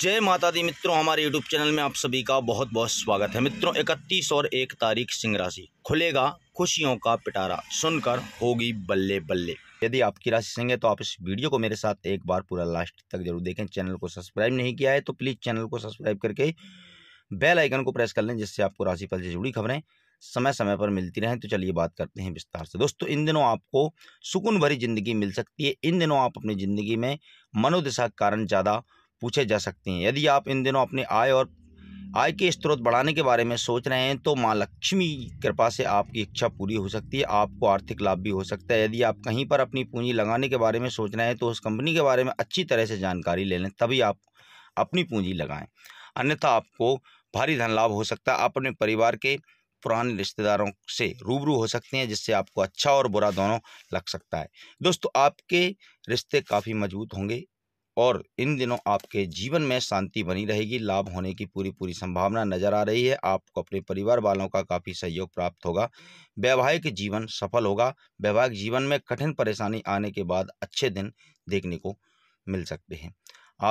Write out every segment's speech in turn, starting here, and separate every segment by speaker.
Speaker 1: जय माता दी मित्रों हमारे यूट्यूब चैनल में आप सभी का बहुत बहुत स्वागत है मित्रों इकतीस और एक तारीख सिंह राशि खुलेगा खुशियों का पिटारा सुनकर होगी बल्ले बल्ले यदि आपकी राशि सिंह है तो आप इस वीडियो को मेरे साथ एक बार पूरा लास्ट तक जरूर देखें चैनल को सब्सक्राइब नहीं किया है तो प्लीज़ चैनल को सब्सक्राइब करके बेल आइकन को प्रेस कर लें जिससे आपको राशिफल से जुड़ी खबरें समय समय पर मिलती रहें तो चलिए बात करते हैं विस्तार से दोस्तों इन दिनों आपको सुकून भरी ज़िंदगी मिल सकती है इन दिनों आप अपनी ज़िंदगी में मनोदशा कारण ज़्यादा पूछे जा सकते हैं यदि आप इन दिनों अपने आय और आय के स्रोत बढ़ाने के बारे में सोच रहे हैं तो माँ लक्ष्मी कृपा से आपकी इच्छा पूरी हो सकती है आपको आर्थिक लाभ भी हो सकता है यदि आप कहीं पर अपनी पूंजी लगाने के बारे में सोच रहे हैं तो उस कंपनी के बारे में अच्छी तरह से जानकारी ले लें तभी आप अपनी पूंजी लगाएं अन्यथा आपको भारी धन लाभ हो सकता है आप अपने परिवार के पुराने रिश्तेदारों से रूबरू हो सकते हैं जिससे आपको अच्छा और बुरा दोनों लग सकता है दोस्तों आपके रिश्ते काफ़ी मजबूत होंगे और इन दिनों आपके जीवन में शांति बनी रहेगी लाभ होने की पूरी पूरी संभावना नजर आ रही है आपको अपने परिवार वालों का काफ़ी सहयोग प्राप्त होगा वैवाहिक जीवन सफल होगा वैवाहिक जीवन में कठिन परेशानी आने के बाद अच्छे दिन देखने को मिल सकते हैं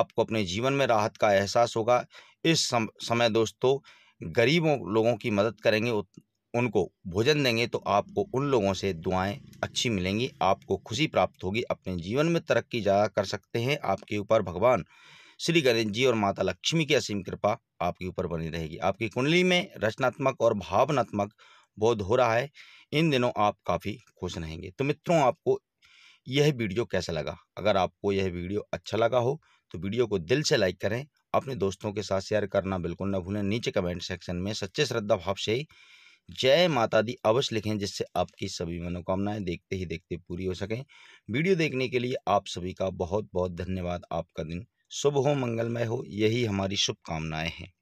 Speaker 1: आपको अपने जीवन में राहत का एहसास होगा इस समय दोस्तों गरीबों लोगों की मदद करेंगे उनको भोजन देंगे तो आपको उन लोगों से दुआएं अच्छी मिलेंगी आपको खुशी प्राप्त होगी अपने जीवन में तरक्की ज़्यादा कर सकते हैं आपके ऊपर भगवान श्री गणेश जी और माता लक्ष्मी की असीम कृपा आपके ऊपर बनी रहेगी आपकी कुंडली में रचनात्मक और भावनात्मक बोध हो रहा है इन दिनों आप काफ़ी खुश रहेंगे तो मित्रों आपको यह वीडियो कैसा लगा अगर आपको यह वीडियो अच्छा लगा हो तो वीडियो को दिल से लाइक करें अपने दोस्तों के साथ शेयर करना बिल्कुल ना भूलें नीचे कमेंट सेक्शन में सच्चे श्रद्धा भाव से ही जय माता दी अवश्य लिखें जिससे आपकी सभी मनोकामनाएं देखते ही देखते पूरी हो सकें वीडियो देखने के लिए आप सभी का बहुत बहुत धन्यवाद आपका दिन शुभ हो मंगलमय हो यही हमारी शुभकामनाएं हैं